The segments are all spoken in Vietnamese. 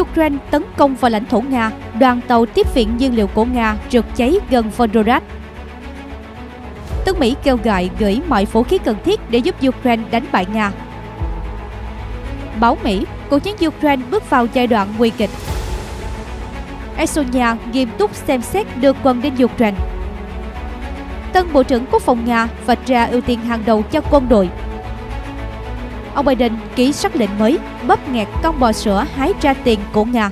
Ukraine tấn công vào lãnh thổ Nga, đoàn tàu tiếp viện nhiên liệu của Nga rực cháy gần Volgograd. Tướng Mỹ kêu gọi gửi mọi vũ khí cần thiết để giúp Ukraine đánh bại Nga. Báo Mỹ, cuộc chiến Ukraine bước vào giai đoạn nguy kịch. Estonia nghiêm túc xem xét đưa quân đến Ukraine. Tân Bộ trưởng Quốc phòng Nga vạch ra ưu tiên hàng đầu cho quân đội ông Biden ký sắc lệnh mới bóp nghẹt con bò sữa hái ra tiền của Nga.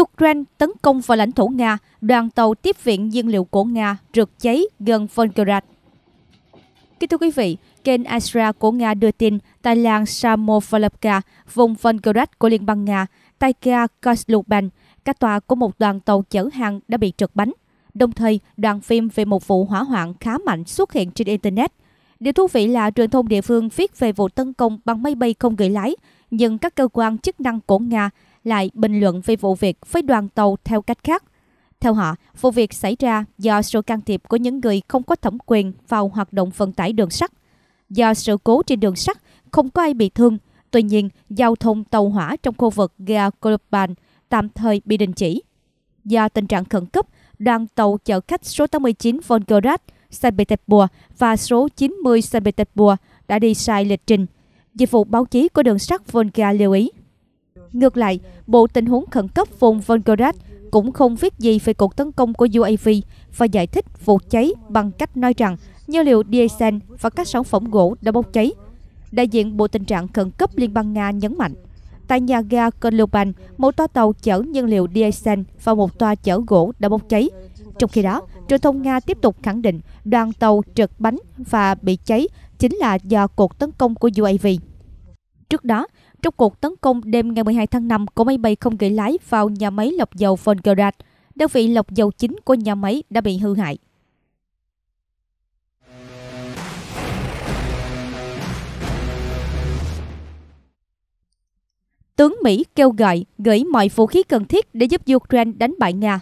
Ukraine tấn công vào lãnh thổ Nga, đoàn tàu tiếp viện nhiên liệu của Nga rực cháy gần Volgograd. Kính thưa quý vị, kênh Asra của Nga đưa tin tại làng Samovalovka, vùng Volgograd của Liên bang Nga, tại ga Kozluban, cả tòa của một đoàn tàu chở hàng đã bị trượt bánh. Đồng thời, đoàn phim về một vụ hỏa hoạn khá mạnh xuất hiện trên Internet Điều thú vị là truyền thông địa phương viết về vụ tấn công bằng máy bay không người lái, nhưng các cơ quan chức năng của Nga lại bình luận về vụ việc với đoàn tàu theo cách khác. Theo họ, vụ việc xảy ra do sự can thiệp của những người không có thẩm quyền vào hoạt động vận tải đường sắt. Do sự cố trên đường sắt, không có ai bị thương. Tuy nhiên, giao thông tàu hỏa trong khu vực ga Kolban tạm thời bị đình chỉ. Do tình trạng khẩn cấp, đoàn tàu chở khách số 89 Volgograd Saint Petersburg và số 90 Saint Petersburg đã đi sai lịch trình. Dịch vụ báo chí của đường sắt Volga lưu ý. Ngược lại, Bộ Tình huống Khẩn cấp vùng Volgograd cũng không viết gì về cuộc tấn công của UAV và giải thích vụ cháy bằng cách nói rằng nhiên liệu diesel và các sản phẩm gỗ đã bốc cháy. Đại diện Bộ Tình trạng Khẩn cấp Liên bang Nga nhấn mạnh, tại nhà ga Koloban, một toa tàu chở nhiên liệu diesel và một toa chở gỗ đã bốc cháy. Trong khi đó, truyền thông Nga tiếp tục khẳng định đoàn tàu trượt bánh và bị cháy chính là do cuộc tấn công của UAV. Trước đó, trong cuộc tấn công đêm ngày 12 tháng 5 của máy bay không người lái vào nhà máy lọc dầu Volgograd, đơn vị lọc dầu chính của nhà máy đã bị hư hại. Tướng Mỹ kêu gọi gửi mọi vũ khí cần thiết để giúp Ukraine đánh bại Nga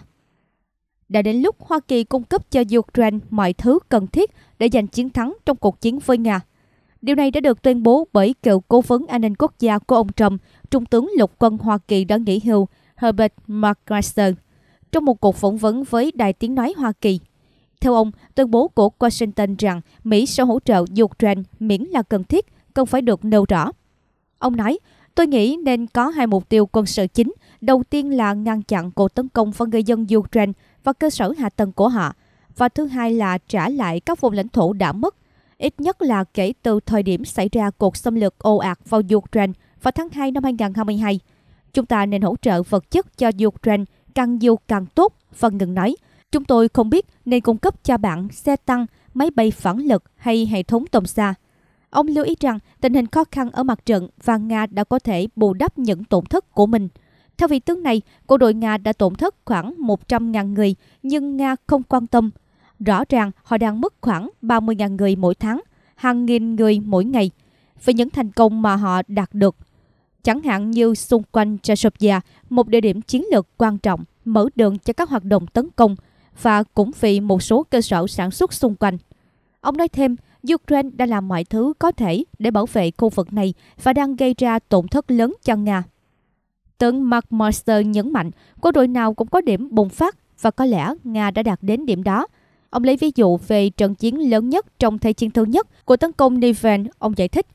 đã đến lúc Hoa Kỳ cung cấp cho Ukraine mọi thứ cần thiết để giành chiến thắng trong cuộc chiến với Nga. Điều này đã được tuyên bố bởi cựu cố vấn an ninh quốc gia của ông Trump, Trung tướng lục quân Hoa Kỳ đã nghỉ hưu Herbert McMaster, trong một cuộc phỏng vấn với Đài Tiếng Nói Hoa Kỳ. Theo ông, tuyên bố của Washington rằng Mỹ sẽ hỗ trợ Ukraine miễn là cần thiết, cần phải được nêu rõ. Ông nói, tôi nghĩ nên có hai mục tiêu quân sự chính. Đầu tiên là ngăn chặn cuộc tấn công vào người dân Ukraine và cơ sở hạ tầng của họ, và thứ hai là trả lại các vùng lãnh thổ đã mất, ít nhất là kể từ thời điểm xảy ra cuộc xâm lược ồ ạt vào Ukraine vào tháng 2 năm 2022. Chúng ta nên hỗ trợ vật chất cho Ukraine càng nhiều càng tốt và ngừng nói. Chúng tôi không biết nên cung cấp cho bạn xe tăng, máy bay phản lực hay hệ thống tầm xa. Ông lưu ý rằng tình hình khó khăn ở mặt trận và Nga đã có thể bù đắp những tổn thất của mình – theo vị tướng này, quân đội Nga đã tổn thất khoảng 100.000 người, nhưng Nga không quan tâm. Rõ ràng họ đang mất khoảng 30.000 người mỗi tháng, hàng nghìn người mỗi ngày, vì những thành công mà họ đạt được. Chẳng hạn như xung quanh Chasovia, một địa điểm chiến lược quan trọng, mở đường cho các hoạt động tấn công và cũng vì một số cơ sở sản xuất xung quanh. Ông nói thêm, Ukraine đã làm mọi thứ có thể để bảo vệ khu vực này và đang gây ra tổn thất lớn cho Nga. Tướng Mark Monster nhấn mạnh, quân đội nào cũng có điểm bùng phát và có lẽ Nga đã đạt đến điểm đó. Ông lấy ví dụ về trận chiến lớn nhất trong Thế chiến thứ nhất của tấn công Niven, ông giải thích,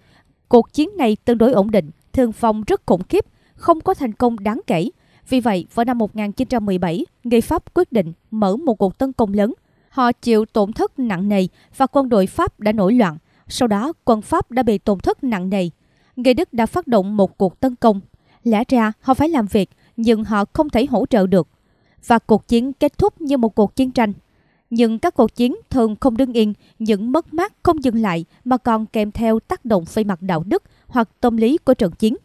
cuộc chiến này tương đối ổn định, thương vong rất khủng khiếp, không có thành công đáng kể. Vì vậy, vào năm 1917, người Pháp quyết định mở một cuộc tấn công lớn. Họ chịu tổn thất nặng nề và quân đội Pháp đã nổi loạn. Sau đó, quân Pháp đã bị tổn thất nặng nề. Người Đức đã phát động một cuộc tấn công Lẽ ra họ phải làm việc, nhưng họ không thể hỗ trợ được. Và cuộc chiến kết thúc như một cuộc chiến tranh. Nhưng các cuộc chiến thường không đứng yên, những mất mát không dừng lại mà còn kèm theo tác động về mặt đạo đức hoặc tâm lý của trận chiến.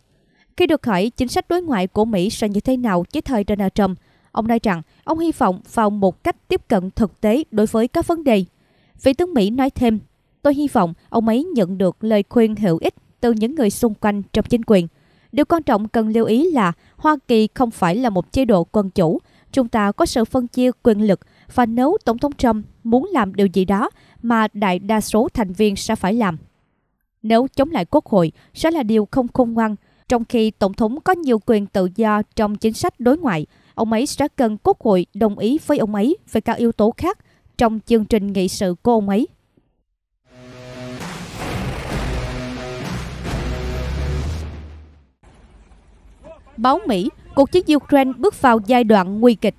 Khi được hỏi chính sách đối ngoại của Mỹ sẽ như thế nào dưới thời Donald Trump, ông nói rằng ông hy vọng vào một cách tiếp cận thực tế đối với các vấn đề. Vị tướng Mỹ nói thêm, tôi hy vọng ông ấy nhận được lời khuyên hữu ích từ những người xung quanh trong chính quyền – Điều quan trọng cần lưu ý là Hoa Kỳ không phải là một chế độ quân chủ. Chúng ta có sự phân chia quyền lực và nếu Tổng thống Trump muốn làm điều gì đó mà đại đa số thành viên sẽ phải làm. Nếu chống lại quốc hội sẽ là điều không khôn ngoan, trong khi Tổng thống có nhiều quyền tự do trong chính sách đối ngoại, ông ấy sẽ cần quốc hội đồng ý với ông ấy về các yếu tố khác trong chương trình nghị sự của ông ấy. báo Mỹ, cuộc chiến Ukraine bước vào giai đoạn nguy kịch.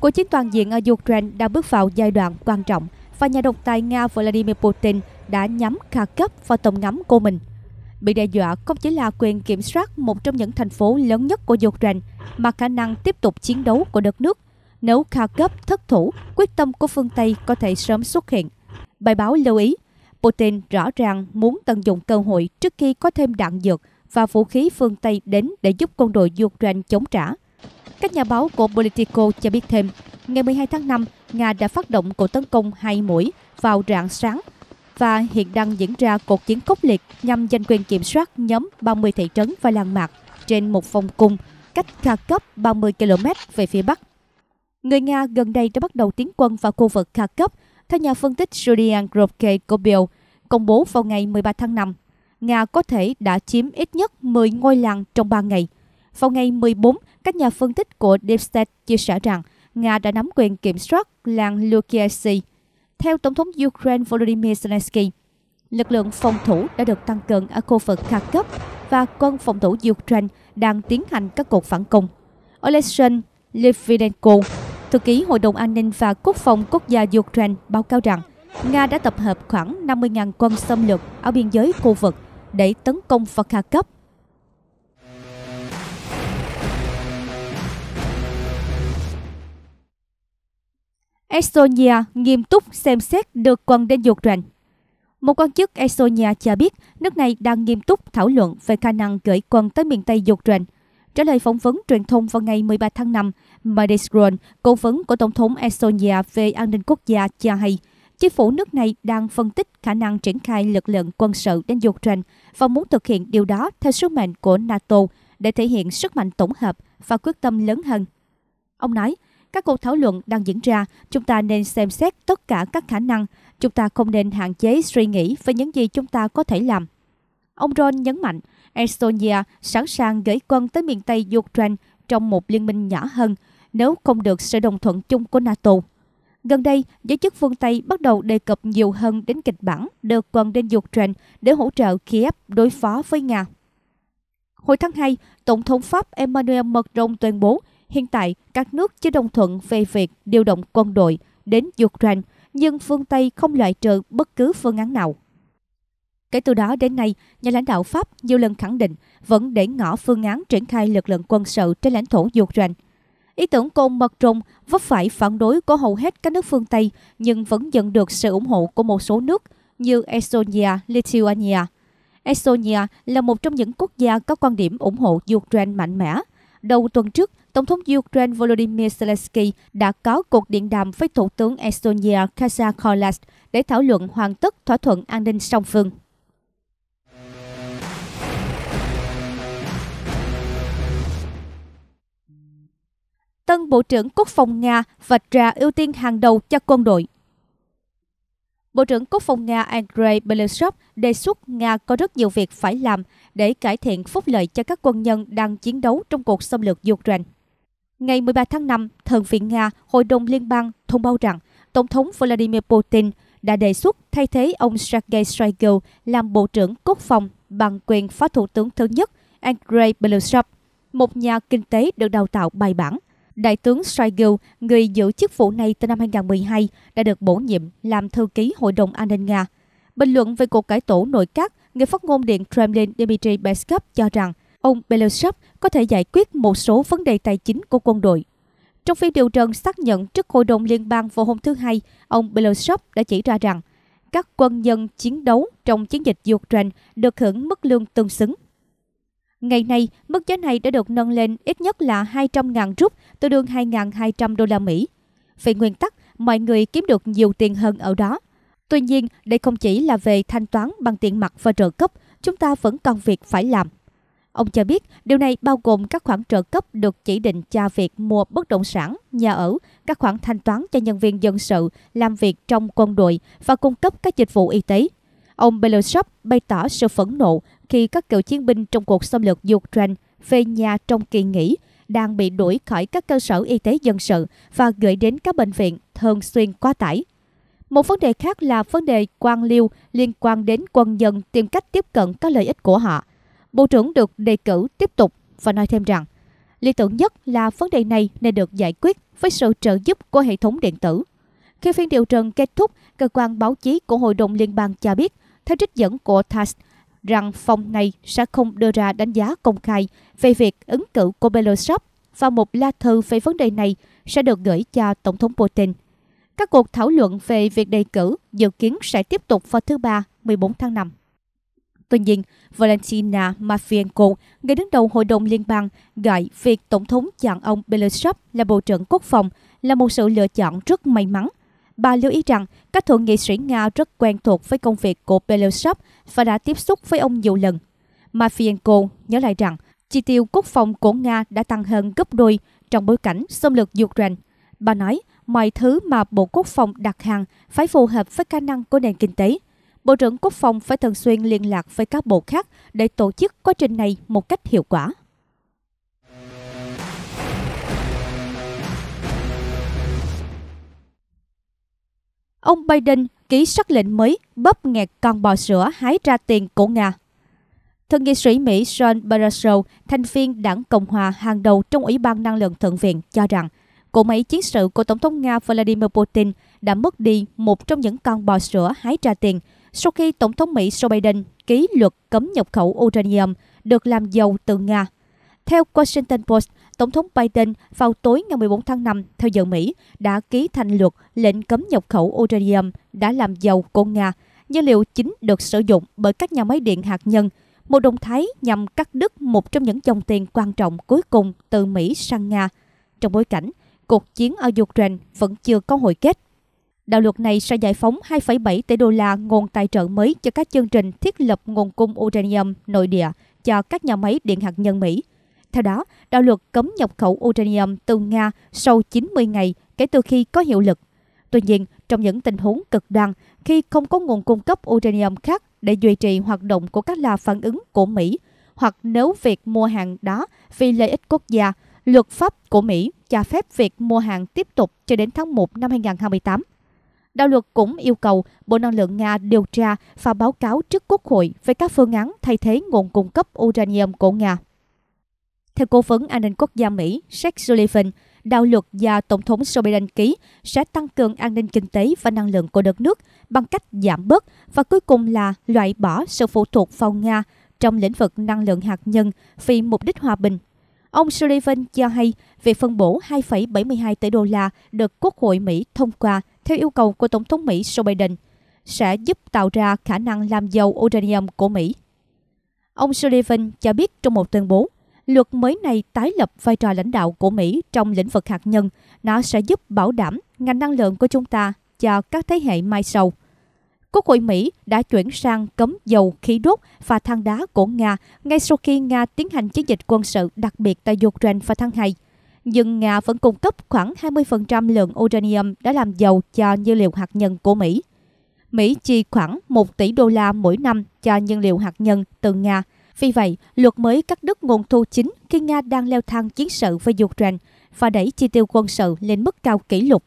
Cuộc chiến toàn diện ở Ukraine đã bước vào giai đoạn quan trọng và nhà độc tài Nga Vladimir Putin đã nhắm cấp vào tầm ngắm của mình. Bị đe dọa không chỉ là quyền kiểm soát một trong những thành phố lớn nhất của Ukraine, mà khả năng tiếp tục chiến đấu của đất nước. Nếu cấp thất thủ, quyết tâm của phương Tây có thể sớm xuất hiện. Bài báo lưu ý, Putin rõ ràng muốn tận dụng cơ hội trước khi có thêm đạn dược – và vũ khí phương Tây đến để giúp quân đội Ukraine chống trả. Các nhà báo của Politico cho biết thêm, ngày 12 tháng 5, Nga đã phát động cuộc tấn công hai mũi vào rạng sáng và hiện đang diễn ra cuộc chiến khốc liệt nhằm giành quyền kiểm soát nhóm 30 thị trấn và làng mạc trên một vòng cung cách Kharkov 30 km về phía bắc. Người Nga gần đây đã bắt đầu tiến quân vào khu vực Kharkov, theo nhà phân tích Julian Grobke của Bill, công bố vào ngày 13 tháng 5. Nga có thể đã chiếm ít nhất 10 ngôi làng trong 3 ngày. Vào ngày 14, các nhà phân tích của Deep State chia sẻ rằng Nga đã nắm quyền kiểm soát làng Lukiasi. Theo Tổng thống Ukraine Volodymyr Zelensky, lực lượng phòng thủ đã được tăng cường ở khu vực cấp và quân phòng thủ Ukraine đang tiến hành các cuộc phản công. Oleksandr Litvinenko, thư ký Hội đồng An ninh và Quốc phòng Quốc gia Ukraine báo cáo rằng Nga đã tập hợp khoảng 50.000 quân xâm lược ở biên giới khu vực để tấn công vào Kha cấp. Estonia nghiêm túc xem xét được quần đến Ukraine. Một quan chức Estonia cho biết nước này đang nghiêm túc thảo luận về khả năng gửi quân tới miền Tây Ukraine. Trả lời phỏng vấn truyền thông vào ngày 13 tháng 5, Maides Gron, cố vấn của Tổng thống Estonia về an ninh quốc gia, cho hay – Chính phủ nước này đang phân tích khả năng triển khai lực lượng quân sự đến Ukraine và muốn thực hiện điều đó theo sứ mệnh của NATO để thể hiện sức mạnh tổng hợp và quyết tâm lớn hơn. Ông nói, các cuộc thảo luận đang diễn ra, chúng ta nên xem xét tất cả các khả năng. Chúng ta không nên hạn chế suy nghĩ về những gì chúng ta có thể làm. Ông Ron nhấn mạnh, Estonia sẵn sàng gửi quân tới miền Tây Ukraine trong một liên minh nhỏ hơn nếu không được sự đồng thuận chung của NATO. Gần đây, giới chức phương Tây bắt đầu đề cập nhiều hơn đến kịch bản được quần đến Ukraine để hỗ trợ Kiev đối phó với Nga. Hồi tháng 2, Tổng thống Pháp Emmanuel Macron tuyên bố hiện tại các nước chưa đồng thuận về việc điều động quân đội đến Ukraine, nhưng phương Tây không loại trừ bất cứ phương án nào. Kể từ đó đến nay, nhà lãnh đạo Pháp nhiều lần khẳng định vẫn để ngỏ phương án triển khai lực lượng quân sự trên lãnh thổ Ukraine Ý tưởng côn mật trùng vấp phải phản đối của hầu hết các nước phương Tây nhưng vẫn nhận được sự ủng hộ của một số nước như Estonia, Lithuania. Estonia là một trong những quốc gia có quan điểm ủng hộ Ukraine mạnh mẽ. Đầu tuần trước, Tổng thống Ukraine Volodymyr Zelensky đã có cuộc điện đàm với Thủ tướng Estonia Kaja Kallas để thảo luận hoàn tất thỏa thuận an ninh song phương. tân Bộ trưởng Quốc phòng Nga vạch ra ưu tiên hàng đầu cho quân đội. Bộ trưởng Quốc phòng Nga Andrei Beloshov đề xuất Nga có rất nhiều việc phải làm để cải thiện phúc lợi cho các quân nhân đang chiến đấu trong cuộc xâm lược Ukraine. Ngày 13 tháng 5, Thượng viện Nga, Hội đồng Liên bang thông báo rằng Tổng thống Vladimir Putin đã đề xuất thay thế ông Sergei Shoigu làm Bộ trưởng Quốc phòng bằng quyền Phó Thủ tướng thứ nhất Andrei Beloshov, một nhà kinh tế được đào tạo bài bản. Đại tướng Shoigu, người giữ chức vụ này từ năm 2012, đã được bổ nhiệm làm thư ký Hội đồng An ninh Nga. Bình luận về cuộc cải tổ nội các, người phát ngôn Điện Kremlin Dmitry Peskov cho rằng ông Belousov có thể giải quyết một số vấn đề tài chính của quân đội. Trong phiên điều trần xác nhận trước Hội đồng Liên bang vào hôm thứ Hai, ông Belousov đã chỉ ra rằng các quân nhân chiến đấu trong chiến dịch Ukraine được hưởng mức lương tương xứng. Ngày nay, mức giá này đã được nâng lên ít nhất là 200.000 rúp tương đương 2.200 đô la Mỹ. Về nguyên tắc, mọi người kiếm được nhiều tiền hơn ở đó. Tuy nhiên, đây không chỉ là về thanh toán bằng tiền mặt và trợ cấp, chúng ta vẫn còn việc phải làm. Ông cho biết điều này bao gồm các khoản trợ cấp được chỉ định cho việc mua bất động sản, nhà ở, các khoản thanh toán cho nhân viên dân sự làm việc trong quân đội và cung cấp các dịch vụ y tế. Ông Beloshov bày tỏ sự phẫn nộ khi các cựu chiến binh trong cuộc xâm lược Ukraine về nhà trong kỳ nghỉ đang bị đuổi khỏi các cơ sở y tế dân sự và gửi đến các bệnh viện thường xuyên quá tải. Một vấn đề khác là vấn đề quan liêu liên quan đến quân dân tìm cách tiếp cận các lợi ích của họ. Bộ trưởng được đề cử tiếp tục và nói thêm rằng, lý tưởng nhất là vấn đề này nên được giải quyết với sự trợ giúp của hệ thống điện tử. Khi phiên điều trần kết thúc, cơ quan báo chí của Hội đồng Liên bang cho biết theo trích dẫn của TASS, rằng phòng này sẽ không đưa ra đánh giá công khai về việc ứng cử của Belarus và một lá thư về vấn đề này sẽ được gửi cho Tổng thống Putin. Các cuộc thảo luận về việc đề cử dự kiến sẽ tiếp tục vào thứ Ba, 14 tháng 5. Tuy nhiên, Valentina Matvienko, người đứng đầu Hội đồng Liên bang, gọi việc Tổng thống chọn ông Belarus là Bộ trưởng Quốc phòng là một sự lựa chọn rất may mắn – Bà lưu ý rằng các thượng nghị sĩ Nga rất quen thuộc với công việc của Belarusov và đã tiếp xúc với ông nhiều lần. Mafienko nhớ lại rằng chi tiêu quốc phòng của Nga đã tăng hơn gấp đôi trong bối cảnh xâm lược Ukraine. Bà nói mọi thứ mà Bộ Quốc phòng đặt hàng phải phù hợp với khả năng của nền kinh tế. Bộ trưởng Quốc phòng phải thường xuyên liên lạc với các bộ khác để tổ chức quá trình này một cách hiệu quả. ông Biden ký sắc lệnh mới bóp nghẹt con bò sữa hái ra tiền của Nga. Thượng nghị sĩ Mỹ Sean Barrasso, thành viên đảng Cộng hòa hàng đầu trong Ủy ban Năng lượng Thượng viện, cho rằng cỗ máy chiến sự của Tổng thống Nga Vladimir Putin đã mất đi một trong những con bò sữa hái ra tiền sau khi Tổng thống Mỹ Joe Biden ký luật cấm nhập khẩu uranium được làm giàu từ Nga. Theo Washington Post, Tổng thống Biden vào tối ngày 14 tháng 5 theo giờ Mỹ đã ký thành luật lệnh cấm nhập khẩu uranium đã làm giàu của Nga, nhiên liệu chính được sử dụng bởi các nhà máy điện hạt nhân, một động thái nhằm cắt đứt một trong những dòng tiền quan trọng cuối cùng từ Mỹ sang Nga. Trong bối cảnh, cuộc chiến ở Ukraine vẫn chưa có hồi kết. Đạo luật này sẽ giải phóng 2,7 tỷ đô la nguồn tài trợ mới cho các chương trình thiết lập nguồn cung uranium nội địa cho các nhà máy điện hạt nhân Mỹ – theo đó, đạo luật cấm nhập khẩu uranium từ Nga sau 90 ngày kể từ khi có hiệu lực. Tuy nhiên, trong những tình huống cực đoan, khi không có nguồn cung cấp uranium khác để duy trì hoạt động của các lò phản ứng của Mỹ, hoặc nếu việc mua hàng đó vì lợi ích quốc gia, luật pháp của Mỹ cho phép việc mua hàng tiếp tục cho đến tháng 1 năm 2028. Đạo luật cũng yêu cầu Bộ Năng lượng Nga điều tra và báo cáo trước Quốc hội về các phương án thay thế nguồn cung cấp uranium của Nga. Theo cố vấn an ninh quốc gia Mỹ Jack Sullivan, đạo luật do Tổng thống Joe Biden ký sẽ tăng cường an ninh kinh tế và năng lượng của đất nước bằng cách giảm bớt và cuối cùng là loại bỏ sự phụ thuộc vào Nga trong lĩnh vực năng lượng hạt nhân vì mục đích hòa bình. Ông Sullivan cho hay việc phân bổ 2,72 tỷ đô la được Quốc hội Mỹ thông qua theo yêu cầu của Tổng thống Mỹ Joe Biden sẽ giúp tạo ra khả năng làm giàu uranium của Mỹ. Ông Sullivan cho biết trong một tuyên bố, luật mới này tái lập vai trò lãnh đạo của Mỹ trong lĩnh vực hạt nhân. Nó sẽ giúp bảo đảm ngành năng lượng của chúng ta cho các thế hệ mai sau. Quốc hội Mỹ đã chuyển sang cấm dầu, khí đốt và than đá của Nga ngay sau khi Nga tiến hành chiến dịch quân sự đặc biệt tại Ukraine vào tháng 2. Nhưng Nga vẫn cung cấp khoảng 20% lượng uranium đã làm dầu cho nhiên liệu hạt nhân của Mỹ. Mỹ chi khoảng 1 tỷ đô la mỗi năm cho nhiên liệu hạt nhân từ Nga – vì vậy, luật mới cắt đứt nguồn thu chính khi Nga đang leo thang chiến sự với Ukraine và đẩy chi tiêu quân sự lên mức cao kỷ lục.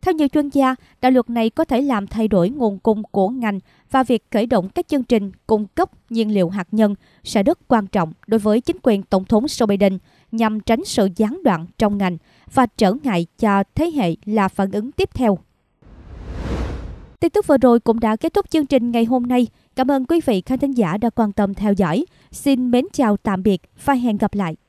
Theo nhiều chuyên gia, đạo luật này có thể làm thay đổi nguồn cung của ngành và việc khởi động các chương trình cung cấp nhiên liệu hạt nhân sẽ rất quan trọng đối với chính quyền Tổng thống Joe Biden nhằm tránh sự gián đoạn trong ngành và trở ngại cho thế hệ là phản ứng tiếp theo. Tin tức vừa rồi cũng đã kết thúc chương trình ngày hôm nay. Cảm ơn quý vị khán thính giả đã quan tâm theo dõi. Xin mến chào tạm biệt và hẹn gặp lại.